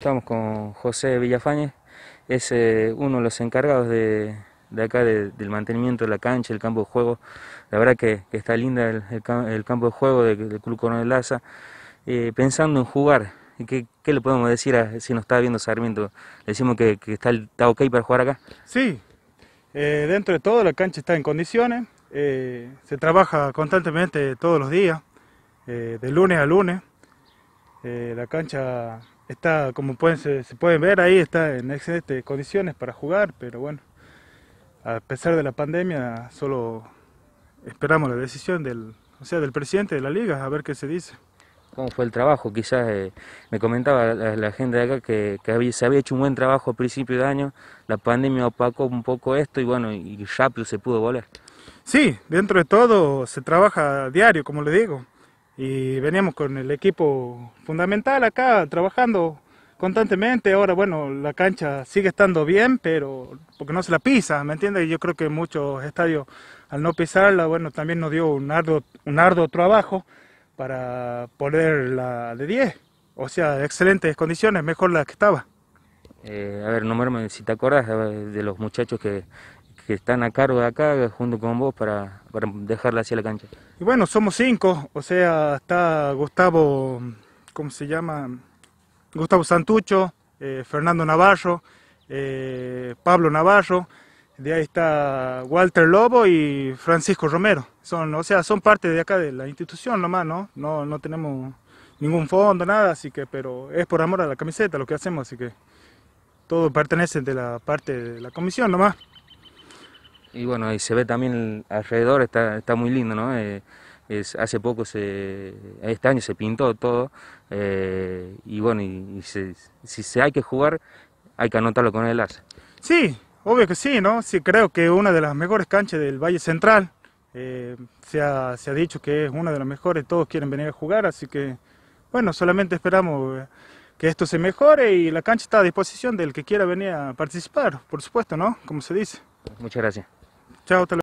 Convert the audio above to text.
Estamos con José Villafañez, es eh, uno de los encargados de, acá del mantenimiento de la cancha, el campo de juego. La verdad que, está linda el, campo de juego del, Club Coronel Laza. Eh, pensando en jugar, ¿qué, ¿qué, le podemos decir si nos está viendo Sarmiento? Le decimos que, está, ok para jugar acá. Sí, eh, dentro de todo la cancha está en condiciones, se trabaja constantemente todos los días, de lunes a lunes. la cancha está, como pueden, se, pueden ver ahí, está en excelentes condiciones para jugar, pero bueno, a pesar de la pandemia, solo esperamos la decisión del, o sea, del presidente de la liga, a ver qué se dice. ¿Cómo fue el trabajo? Quizás eh, me comentaba la, gente de acá que, se había hecho un buen trabajo a principio de año, la pandemia opacó un poco esto y bueno, y rápido se pudo volar Sí, dentro de todo se trabaja diario, como le digo y veníamos con el equipo fundamental acá trabajando constantemente. Ahora, bueno, la cancha sigue estando bien, pero porque no se la pisa, ¿me entiendes? Yo creo que muchos estadios, al no pisarla, bueno, también nos dio un arduo, un arduo trabajo para ponerla de 10. O sea, excelentes condiciones, mejor la que estaba. Eh, a ver, número si te acuerdas eh, de los muchachos que, que están a cargo de acá junto con vos para, dejarla hacia la cancha? Y bueno, somos cinco, o sea, está Gustavo, ¿cómo se llama? Gustavo Santucho, eh, Fernando Navarro, eh, Pablo Navarro, de ahí está Walter Lobo y Francisco Romero. Son, o sea, son parte de acá de la institución nomás, ¿no? No, no tenemos ningún fondo, nada, así que, pero es por amor a la camiseta lo que hacemos, así que todo pertenece de la parte de la comisión nomás. Y bueno, y se ve también alrededor, está, muy lindo, ¿no? Eh, hace poco, se, este año se pintó todo, eh, y bueno, y, si se hay que jugar, hay que anotarlo con el as. Sí, obvio que sí, ¿no? Sí, creo que una de las mejores canchas del Valle Central, eh, se, ha, se, ha, dicho que es una de las mejores, todos quieren venir a jugar, así que bueno, solamente esperamos que esto se mejore y la cancha está a disposición del que quiera venir a participar, por supuesto, ¿no? Como se dice. Muchas gracias. Chao, hasta luego.